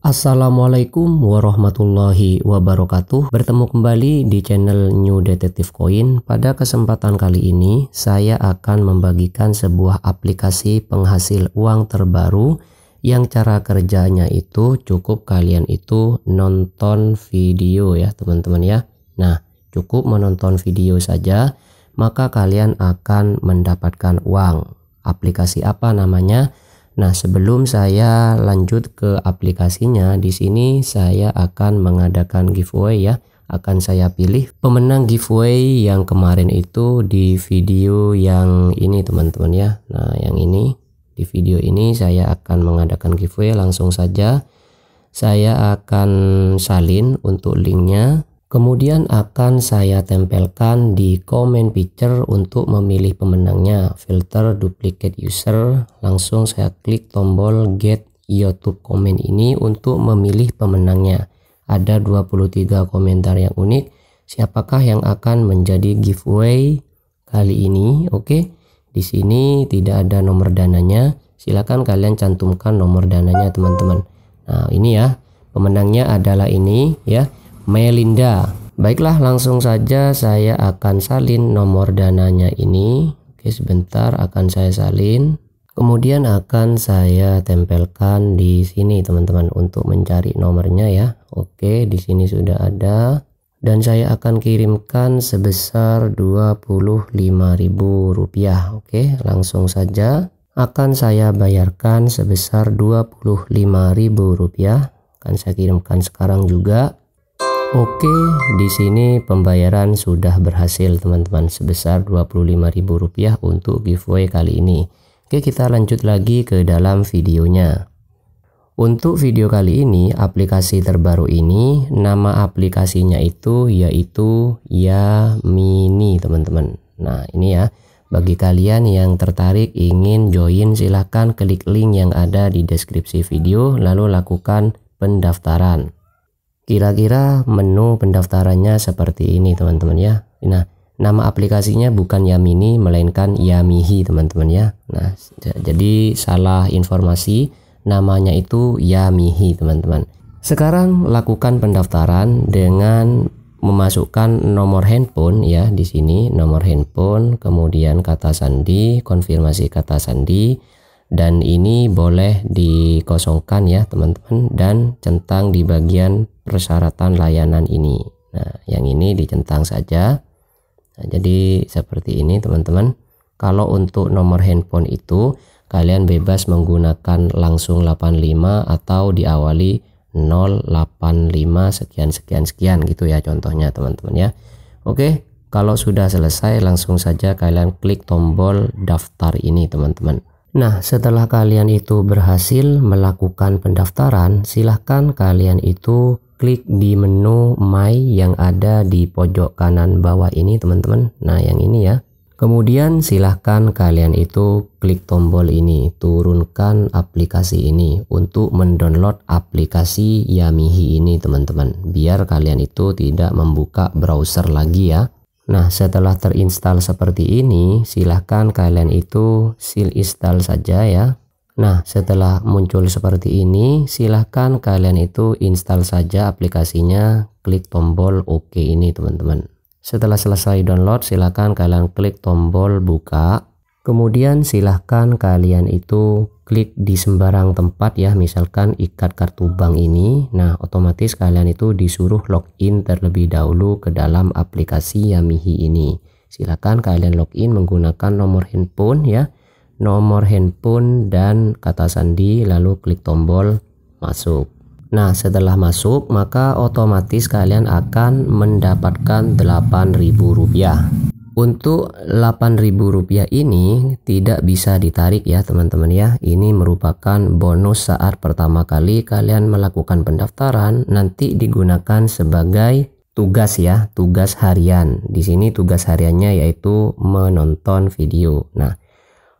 Assalamualaikum warahmatullahi wabarakatuh. Bertemu kembali di channel New Detective Coin. Pada kesempatan kali ini, saya akan membagikan sebuah aplikasi penghasil uang terbaru yang cara kerjanya itu cukup kalian itu nonton video ya, teman-teman ya. Nah, cukup menonton video saja, maka kalian akan mendapatkan uang. Aplikasi apa namanya? Nah, sebelum saya lanjut ke aplikasinya, di sini saya akan mengadakan giveaway ya. Akan saya pilih pemenang giveaway yang kemarin itu di video yang ini teman-teman ya. Nah, yang ini di video ini saya akan mengadakan giveaway langsung saja. Saya akan salin untuk linknya Kemudian akan saya tempelkan di comment picture untuk memilih pemenangnya. Filter duplicate user, langsung saya klik tombol get YouTube comment ini untuk memilih pemenangnya. Ada 23 komentar yang unik. Siapakah yang akan menjadi giveaway kali ini? Oke. Di sini tidak ada nomor dananya. Silakan kalian cantumkan nomor dananya, teman-teman. Nah, ini ya. Pemenangnya adalah ini ya Melinda. Baiklah, langsung saja saya akan salin nomor dananya ini. Oke, sebentar akan saya salin. Kemudian akan saya tempelkan di sini teman-teman untuk mencari nomornya ya. Oke, di sini sudah ada dan saya akan kirimkan sebesar Rp25.000. Oke, langsung saja akan saya bayarkan sebesar Rp25.000. Akan saya kirimkan sekarang juga. Oke, di sini pembayaran sudah berhasil teman-teman sebesar Rp25.000 untuk giveaway kali ini. Oke, kita lanjut lagi ke dalam videonya. Untuk video kali ini, aplikasi terbaru ini nama aplikasinya itu yaitu Ya Mini, teman-teman. Nah, ini ya. Bagi kalian yang tertarik ingin join silahkan klik link yang ada di deskripsi video lalu lakukan pendaftaran. Kira-kira menu pendaftarannya seperti ini teman-teman ya. Nah, nama aplikasinya bukan Yamini melainkan Yamihi teman-teman ya. Nah, jadi salah informasi namanya itu Yamihi teman-teman. Sekarang lakukan pendaftaran dengan memasukkan nomor handphone ya di sini nomor handphone kemudian kata sandi konfirmasi kata sandi dan ini boleh dikosongkan ya teman-teman dan centang di bagian persyaratan layanan ini. Nah, yang ini dicentang saja. Nah, jadi seperti ini teman-teman. Kalau untuk nomor handphone itu kalian bebas menggunakan langsung 85 atau diawali 085 sekian sekian sekian gitu ya contohnya teman-teman ya. Oke, kalau sudah selesai langsung saja kalian klik tombol daftar ini teman-teman. Nah, setelah kalian itu berhasil melakukan pendaftaran, silahkan kalian itu klik di menu My yang ada di pojok kanan bawah ini teman-teman. Nah yang ini ya. Kemudian silahkan kalian itu klik tombol ini, turunkan aplikasi ini untuk mendownload aplikasi Yamihi ini teman-teman. Biar kalian itu tidak membuka browser lagi ya. Nah setelah terinstall seperti ini, silahkan kalian itu seal install saja ya. Nah, setelah muncul seperti ini, silahkan kalian itu install saja aplikasinya, klik tombol OK ini teman-teman. Setelah selesai download, silahkan kalian klik tombol buka. Kemudian silahkan kalian itu klik di sembarang tempat ya, misalkan ikat kartu bank ini. Nah, otomatis kalian itu disuruh login terlebih dahulu ke dalam aplikasi Yamihi ini. Silahkan kalian login menggunakan nomor handphone ya nomor handphone dan kata sandi lalu klik tombol masuk Nah setelah masuk maka otomatis kalian akan mendapatkan Rp8.000 Untuk Rp8.000 ini tidak bisa ditarik ya teman-teman ya Ini merupakan bonus saat pertama kali kalian melakukan pendaftaran Nanti digunakan sebagai tugas ya tugas harian di sini tugas hariannya yaitu menonton video nah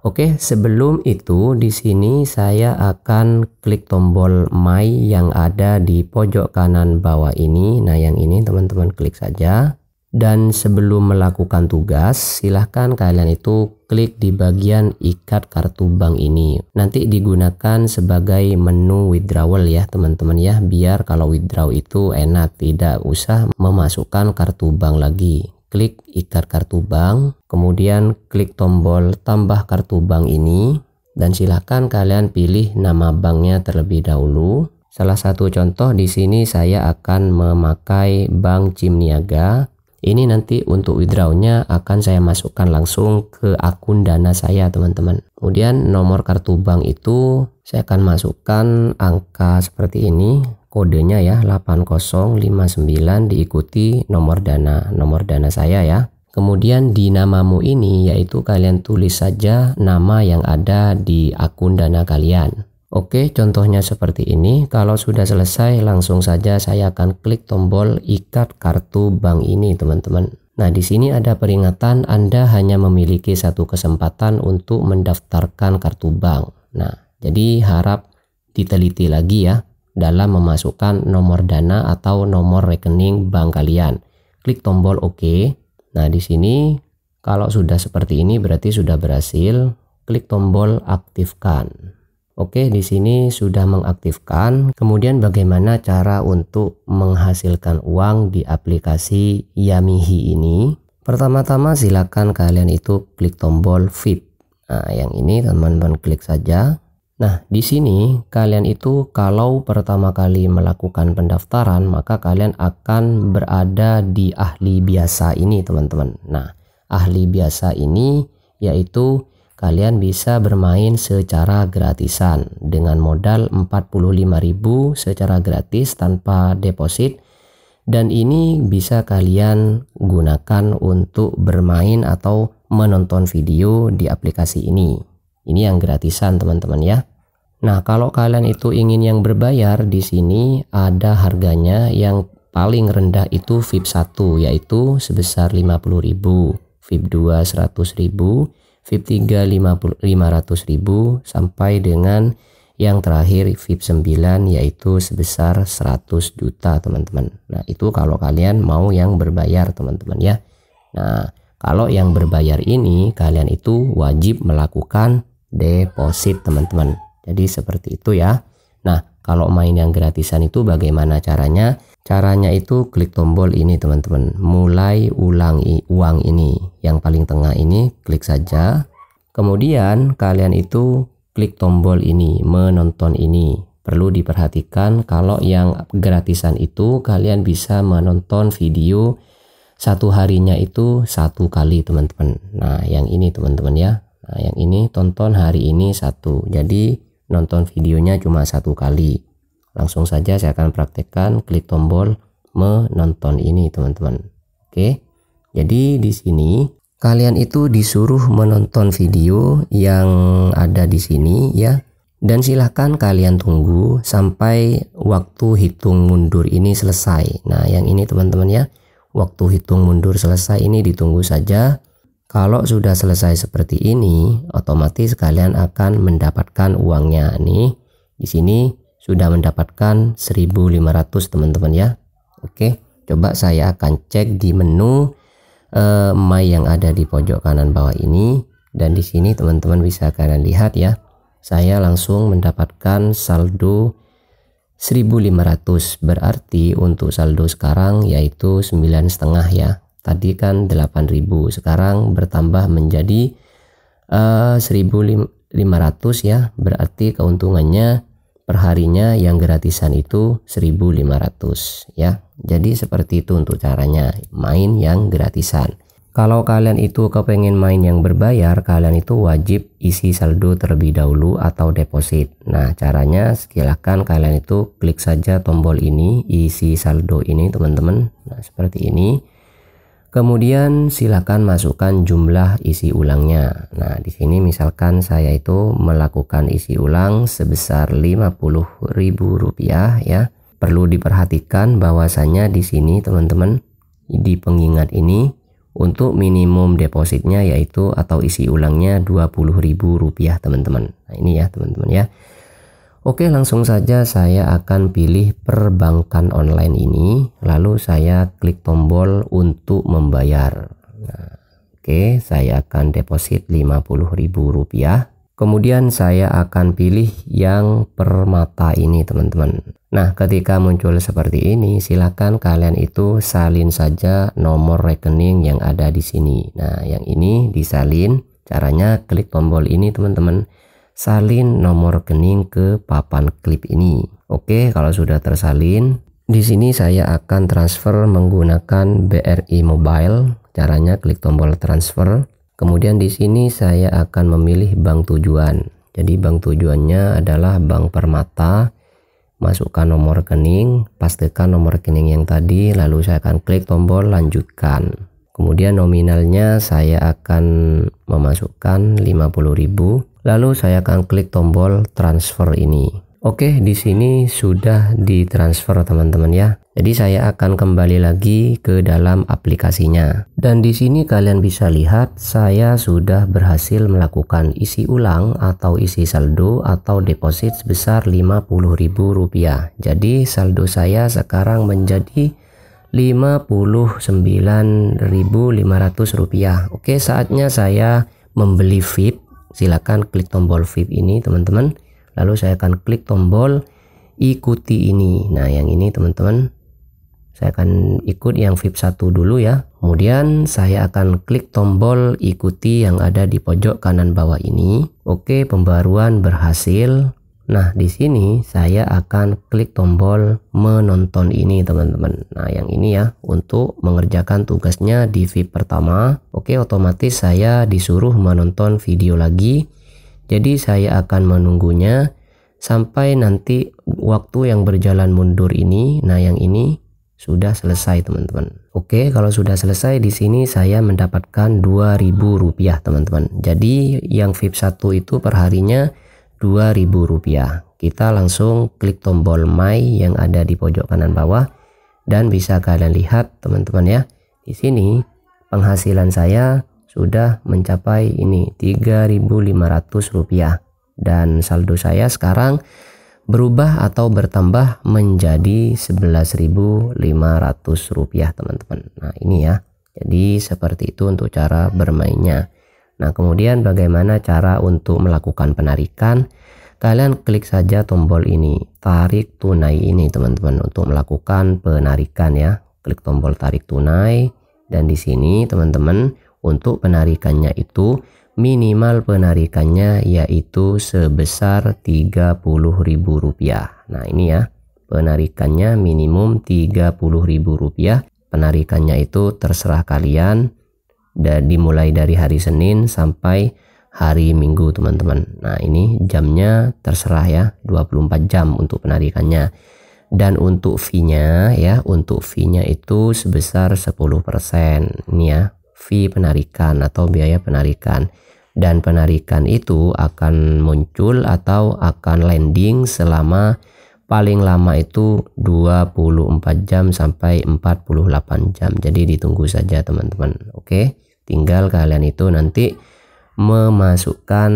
Oke, sebelum itu di sini saya akan klik tombol My yang ada di pojok kanan bawah ini. Nah, yang ini teman-teman klik saja. Dan sebelum melakukan tugas, silahkan kalian itu klik di bagian ikat kartu bank ini. Nanti digunakan sebagai menu withdrawal ya teman-teman ya, biar kalau withdraw itu enak, tidak usah memasukkan kartu bank lagi. Klik ikat kartu bank, Kemudian klik tombol tambah kartu bank ini dan silahkan kalian pilih nama banknya terlebih dahulu. Salah satu contoh di sini saya akan memakai Bank Cimniaga. Ini nanti untuk withdrawnya akan saya masukkan langsung ke akun dana saya teman-teman. Kemudian nomor kartu bank itu saya akan masukkan angka seperti ini. Kodenya ya 8059 diikuti nomor dana, nomor dana saya ya. Kemudian di namamu ini yaitu kalian tulis saja nama yang ada di akun dana kalian. Oke, contohnya seperti ini. Kalau sudah selesai, langsung saja saya akan klik tombol ikat kartu bank ini, teman-teman. Nah, di sini ada peringatan Anda hanya memiliki satu kesempatan untuk mendaftarkan kartu bank. Nah, jadi harap diteliti lagi ya dalam memasukkan nomor dana atau nomor rekening bank kalian. Klik tombol OK. Nah, di sini kalau sudah seperti ini berarti sudah berhasil. Klik tombol aktifkan. Oke, di sini sudah mengaktifkan. Kemudian bagaimana cara untuk menghasilkan uang di aplikasi Yamihi ini? Pertama-tama silakan kalian itu klik tombol VIP. Nah, yang ini teman-teman klik saja. Nah, di sini kalian itu kalau pertama kali melakukan pendaftaran, maka kalian akan berada di ahli biasa ini, teman-teman. Nah, ahli biasa ini yaitu kalian bisa bermain secara gratisan dengan modal 45.000 secara gratis tanpa deposit dan ini bisa kalian gunakan untuk bermain atau menonton video di aplikasi ini. Ini yang gratisan teman-teman ya. Nah, kalau kalian itu ingin yang berbayar di sini ada harganya yang paling rendah itu VIP 1 yaitu sebesar 50.000, VIP 2 100.000, VIP 3 500.000 sampai dengan yang terakhir VIP 9 yaitu sebesar 100 juta teman-teman. Nah, itu kalau kalian mau yang berbayar teman-teman ya. Nah, kalau yang berbayar ini kalian itu wajib melakukan deposit teman-teman. Jadi seperti itu ya. Nah, kalau main yang gratisan itu bagaimana caranya? Caranya itu klik tombol ini teman-teman. Mulai ulang uang ini. Yang paling tengah ini klik saja. Kemudian kalian itu klik tombol ini, menonton ini. Perlu diperhatikan kalau yang gratisan itu kalian bisa menonton video satu harinya itu satu kali teman-teman. Nah yang ini teman-teman ya. Nah yang ini tonton hari ini satu. Jadi nonton videonya cuma satu kali. Langsung saja saya akan praktekkan klik tombol menonton ini teman-teman. Oke, jadi di sini kalian itu disuruh menonton video yang ada di sini ya. Dan silahkan kalian tunggu sampai waktu hitung mundur ini selesai. Nah yang ini teman-teman ya, waktu hitung mundur selesai ini ditunggu saja kalau sudah selesai seperti ini, otomatis kalian akan mendapatkan uangnya nih. Di sini sudah mendapatkan 1500 teman-teman ya. Oke, coba saya akan cek di menu uh, my yang ada di pojok kanan bawah ini dan di sini teman-teman bisa kalian lihat ya. Saya langsung mendapatkan saldo 1500 berarti untuk saldo sekarang yaitu 9,5 ya Tadi kan 8.000, sekarang bertambah menjadi uh, eh, 1.500 ya. Berarti keuntungannya perharinya yang gratisan itu 1.500 ya. Jadi seperti itu untuk caranya main yang gratisan. Kalau kalian itu kepengen main yang berbayar, kalian itu wajib isi saldo terlebih dahulu atau deposit. Nah, caranya silahkan kalian itu klik saja tombol ini, isi saldo ini teman-teman. Nah, seperti ini. Kemudian silakan masukkan jumlah isi ulangnya. Nah, di sini misalkan saya itu melakukan isi ulang sebesar Rp50.000 ya. Perlu diperhatikan bahwasannya di sini teman-teman di pengingat ini untuk minimum depositnya yaitu atau isi ulangnya Rp20.000 teman-teman. Nah, ini ya teman-teman ya. Oke, langsung saja saya akan pilih perbankan online ini, lalu saya klik tombol untuk membayar. Nah, oke, saya akan deposit Rp50.000. Kemudian saya akan pilih yang permata ini, teman-teman. Nah, ketika muncul seperti ini, silakan kalian itu salin saja nomor rekening yang ada di sini. Nah, yang ini disalin, caranya klik tombol ini, teman-teman salin nomor rekening ke papan klip ini. Oke, kalau sudah tersalin, di sini saya akan transfer menggunakan BRI Mobile. Caranya klik tombol transfer. Kemudian di sini saya akan memilih bank tujuan. Jadi bank tujuannya adalah Bank Permata. Masukkan nomor rekening, pastikan nomor rekening yang tadi, lalu saya akan klik tombol lanjutkan. Kemudian nominalnya saya akan memasukkan 50.000 Lalu saya akan klik tombol transfer ini. Oke, di sini sudah ditransfer teman-teman ya. Jadi saya akan kembali lagi ke dalam aplikasinya. Dan di sini kalian bisa lihat saya sudah berhasil melakukan isi ulang atau isi saldo atau deposit sebesar Rp50.000. Jadi saldo saya sekarang menjadi Rp59.500. Oke, saatnya saya membeli VIP silakan klik tombol VIP ini teman-teman lalu saya akan klik tombol ikuti ini nah yang ini teman-teman saya akan ikut yang VIP 1 dulu ya kemudian saya akan klik tombol ikuti yang ada di pojok kanan bawah ini oke pembaruan berhasil Nah, di sini saya akan klik tombol menonton ini, teman-teman. Nah, yang ini ya untuk mengerjakan tugasnya di VIP pertama. Oke, otomatis saya disuruh menonton video lagi. Jadi saya akan menunggunya sampai nanti waktu yang berjalan mundur ini. Nah, yang ini sudah selesai, teman-teman. Oke, kalau sudah selesai di sini saya mendapatkan rp rupiah teman-teman. Jadi yang VIP 1 itu perharinya harinya 2.000 rupiah. Kita langsung klik tombol My yang ada di pojok kanan bawah dan bisa kalian lihat teman-teman ya. Di sini penghasilan saya sudah mencapai ini Rp3.500 dan saldo saya sekarang berubah atau bertambah menjadi 11.500 rupiah teman-teman. Nah, ini ya. Jadi seperti itu untuk cara bermainnya. Nah, kemudian bagaimana cara untuk melakukan penarikan? Kalian klik saja tombol ini, tarik tunai ini teman-teman untuk melakukan penarikan ya. Klik tombol tarik tunai dan di sini teman-teman untuk penarikannya itu minimal penarikannya yaitu sebesar Rp30.000. Nah, ini ya. Penarikannya minimum Rp30.000. Penarikannya itu terserah kalian dimulai dari hari Senin sampai hari Minggu teman-teman. Nah ini jamnya terserah ya 24 jam untuk penarikannya. Dan untuk fee-nya ya untuk fee-nya itu sebesar 10% ini ya fee penarikan atau biaya penarikan. Dan penarikan itu akan muncul atau akan landing selama paling lama itu 24 jam sampai 48 jam. Jadi ditunggu saja teman-teman. Oke. Okay? Tinggal kalian itu nanti memasukkan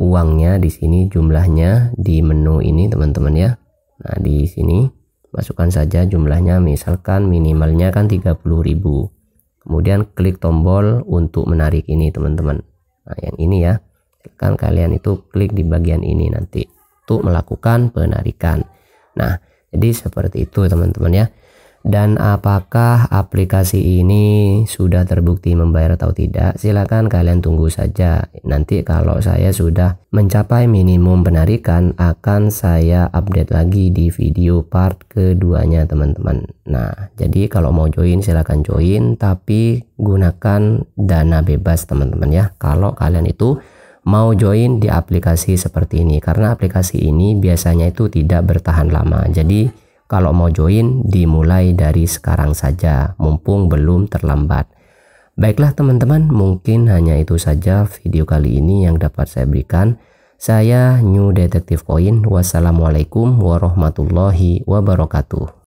uangnya di sini jumlahnya di menu ini teman-teman ya. Nah, di sini masukkan saja jumlahnya misalkan minimalnya kan 30.000. Kemudian klik tombol untuk menarik ini teman-teman. Nah, yang ini ya. Kan kalian itu klik di bagian ini nanti untuk melakukan penarikan. Nah, jadi seperti itu teman-teman ya. Dan apakah aplikasi ini sudah terbukti membayar atau tidak? Silakan kalian tunggu saja. Nanti kalau saya sudah mencapai minimum penarikan akan saya update lagi di video part keduanya teman-teman. Nah, jadi kalau mau join silakan join tapi gunakan dana bebas teman-teman ya. Kalau kalian itu mau join di aplikasi seperti ini karena aplikasi ini biasanya itu tidak bertahan lama. Jadi kalau mau join dimulai dari sekarang saja, mumpung belum terlambat. Baiklah teman-teman, mungkin hanya itu saja video kali ini yang dapat saya berikan. Saya New Detective Coin, wassalamualaikum warahmatullahi wabarakatuh.